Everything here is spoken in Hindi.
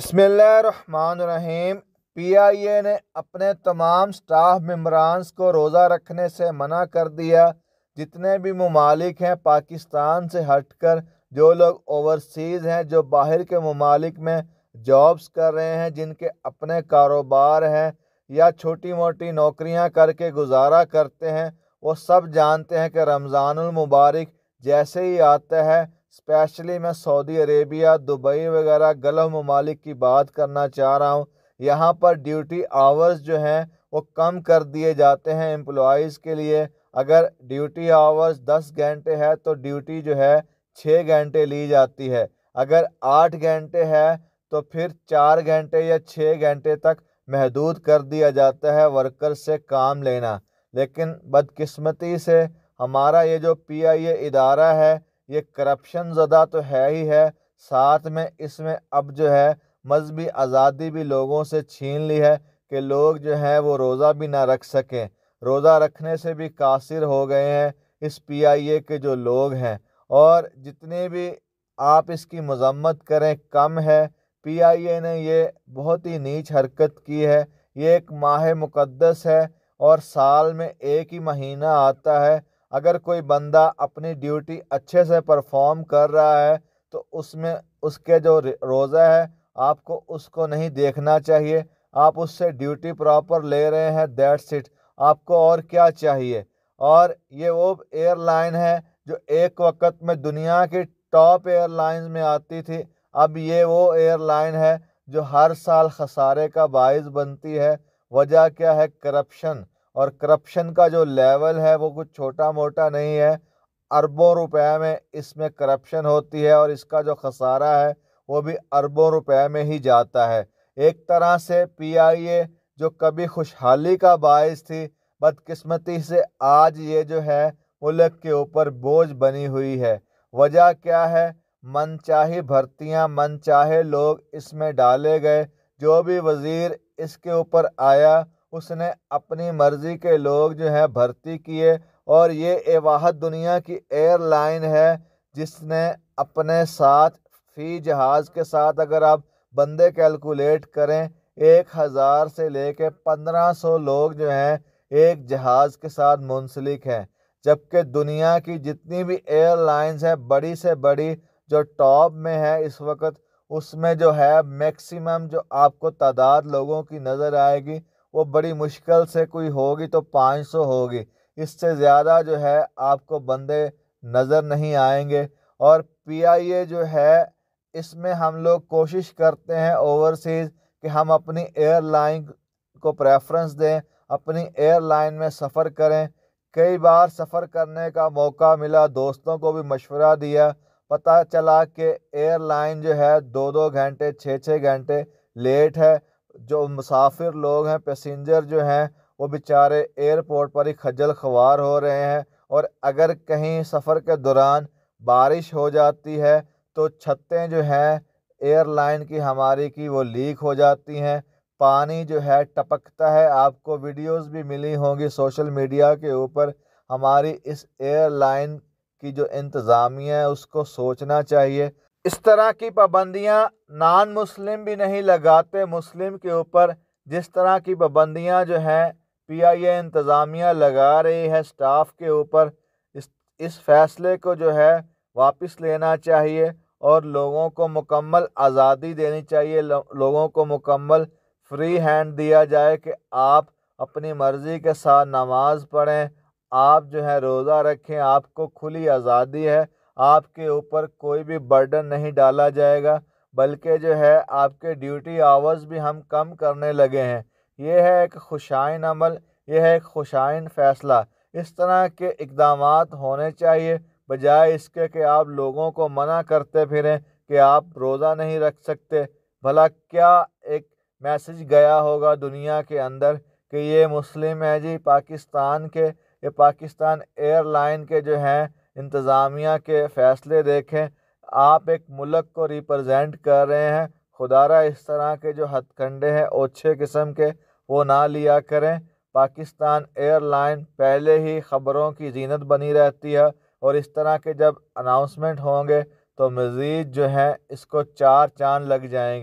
बसमीम पी आई ए ने अपने तमाम स्टाफ मम्बरानस को रोज़ा रखने से मना कर दिया जितने भी ममालिक हैं पाकिस्तान से हट कर जो लोग ओवरसीज़ हैं जो बाहर के ममालिक में जॉब्स कर रहे हैं जिनके अपने कारोबार हैं या छोटी मोटी नौकरियां करके गुजारा करते हैं वो सब जानते हैं कि रमज़ानमबारक जैसे ही आता है स्पेशली मैं सऊदी अरेबिया दुबई वगैरह गलफ ममालिक की बात करना चाह रहा हूँ यहाँ पर ड्यूटी आवर्स जो हैं वो कम कर दिए जाते हैं एम्प्लॉज़ के लिए अगर ड्यूटी आवर्स दस घंटे है तो ड्यूटी जो है छः घंटे ली जाती है अगर आठ घंटे है तो फिर चार घंटे या छः घंटे तक महदूद कर दिया जाता है वर्कर से काम लेना लेकिन बदकस्मती से हमारा ये जो पी आई ए इदारा है ये करप्शन ज़दा तो है ही है साथ में इसमें अब जो है मजहबी आज़ादी भी लोगों से छीन ली है कि लोग जो हैं वो रोज़ा भी ना रख सकें रोज़ा रखने से भी कासिर हो गए हैं इस पी आई ए के जो लोग हैं और जितने भी आप इसकी मजम्मत करें कम है पी आई ए ने यह बहुत ही नीच हरकत की है ये एक माह मुक़दस है और साल में एक ही महीना आता है अगर कोई बंदा अपनी ड्यूटी अच्छे से परफॉर्म कर रहा है तो उसमें उसके जो रोज़ा है आपको उसको नहीं देखना चाहिए आप उससे ड्यूटी प्रॉपर ले रहे हैं दैट्स इट आपको और क्या चाहिए और ये वो एयरलाइन है जो एक वक्त में दुनिया की टॉप एयरलाइंस में आती थी अब ये वो एयरलाइन है जो हर साल खसारे का बायस बनती है वजह क्या है करप्शन और करप्शन का जो लेवल है वो कुछ छोटा मोटा नहीं है अरबों रुपए में इसमें करप्शन होती है और इसका जो खसारा है वो भी अरबों रुपए में ही जाता है एक तरह से पीआईए जो कभी खुशहाली का बायस थी बदकिस्मती से आज ये जो है मुल्क के ऊपर बोझ बनी हुई है वजह क्या है मन भर्तियाँ मन चाहे लोग इसमें डाले गए जो भी वज़ीर इसके ऊपर आया उसने अपनी मर्ज़ी के लोग जो हैं भर्ती किए और ये एवाहत दुनिया की एयरलाइन है जिसने अपने साथ फ़ी जहाज़ के साथ अगर आप बंदे कैलकुलेट करें एक हज़ार से लेके पंद्रह सौ लोग जो हैं एक जहाज़ के साथ मुंसलिक हैं जबकि दुनिया की जितनी भी एयरलाइंस हैं बड़ी से बड़ी जो टॉप में है इस वक्त उसमें जो है मैक्सिमम जो आपको तादाद लोगों की नज़र आएगी वो बड़ी मुश्किल से कोई होगी तो पाँच सौ होगी इससे ज़्यादा जो है आपको बंदे नज़र नहीं आएंगे और पीआईए जो है इसमें हम लोग कोशिश करते हैं ओवरसीज़ कि हम अपनी एयरलाइन को प्रेफरेंस दें अपनी एयरलाइन में सफ़र करें कई बार सफ़र करने का मौका मिला दोस्तों को भी मशवरा दिया पता चला कि एयरलाइन जो है दो दो घंटे छः छः घंटे लेट है जो मुसाफिर लोग हैं पैसेंजर जो हैं वो बेचारे एयरपोर्ट पर ही खजल खवार हो रहे हैं और अगर कहीं सफ़र के दौरान बारिश हो जाती है तो छतें जो हैं एयरलाइन की हमारी की वो लीक हो जाती हैं पानी जो है टपकता है आपको वीडियोस भी मिली होंगी सोशल मीडिया के ऊपर हमारी इस एयरलाइन की जो इंतज़ामिया है उसको सोचना चाहिए इस तरह की पाबंदियां नान मुस्लिम भी नहीं लगाते मुस्लिम के ऊपर जिस तरह की पाबंदियां जो हैं पी आई ए इंतज़ामिया लगा रही है स्टाफ के ऊपर इस इस फैसले को जो है वापस लेना चाहिए और लोगों को मुकम्मल आज़ादी देनी चाहिए लो, लोगों को मुकम्मल फ्री हैंड दिया जाए कि आप अपनी मर्ज़ी के साथ नमाज़ पढ़ें आप जो है रोज़ा रखें आपको खुली आज़ादी है आपके ऊपर कोई भी बर्डन नहीं डाला जाएगा बल्कि जो है आपके ड्यूटी आवर्स भी हम कम करने लगे हैं यह है एक खुशाइन अमल यह है एक खुशाइन फ़ैसला इस तरह के इकदाम होने चाहिए बजाय इसके कि आप लोगों को मना करते फिरें कि आप रोज़ा नहीं रख सकते भला क्या एक मैसेज गया होगा दुनिया के अंदर कि ये मुस्लिम है जी पाकिस्तान के ये पाकिस्तान एयरलाइन के जो हैं इंतज़ामिया के फ़ैसले देखें आप एक मुल्क को रिप्रजेंट कर रहे हैं खुदारा इस तरह के जो हथकंडे हैं ओछे किस्म के वो ना लिया करें पाकिस्तान एयरलाइन पहले ही ख़बरों की जीनत बनी रहती है और इस तरह के जब अनाउंसमेंट होंगे तो मज़ीद जो हैं इसको चार चांद लग जाएंगे